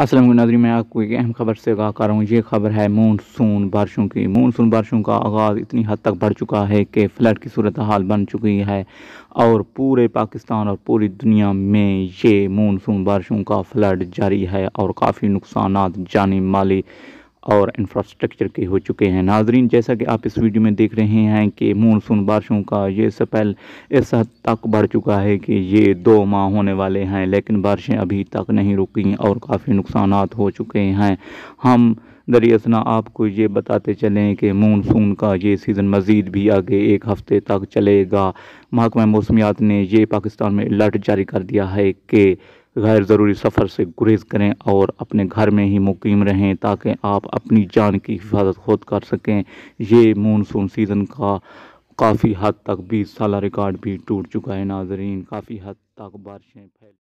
असलम नजरी मैं आपको एक अहम खबर से आगा कर रहा हूँ ये खबर है मानसून बारिशों की मानसून बारिशों का आगाज़ इतनी हद तक बढ़ चुका है कि फ़्लड की सूरत हाल बन चुकी है और पूरे पाकिस्तान और पूरी दुनिया में ये मानसून बारिशों का फ़्लड जारी है और काफ़ी नुकसान जानी माली और इंफ्रास्ट्रक्चर के हो चुके हैं नाजरीन जैसा कि आप इस वीडियो में देख रहे हैं कि मानसून बारिशों का ये सपैल इस हद तक बढ़ चुका है कि ये दो माह होने वाले हैं लेकिन बारिशें अभी तक नहीं रुकी और काफ़ी नुकसान हो चुके हैं हम दरियसना आपको ये बताते चलें कि मानसून का ये सीज़न मज़ीद भी आगे एक हफ़्ते तक चलेगा महकमा मौसमियात ने ये पाकिस्तान में अलर्ट जारी कर दिया है कि गैर ज़रूरी सफ़र से गुरेज करें और अपने घर में ही मुकीम रहें ताकि आप अपनी जान की हिफाजत खुद कर सकें ये मानसून सीज़न का काफ़ी हद तक बीस साल रिकॉर्ड भी टूट चुका है नाजरीन काफ़ी हद तक बारिशें फैल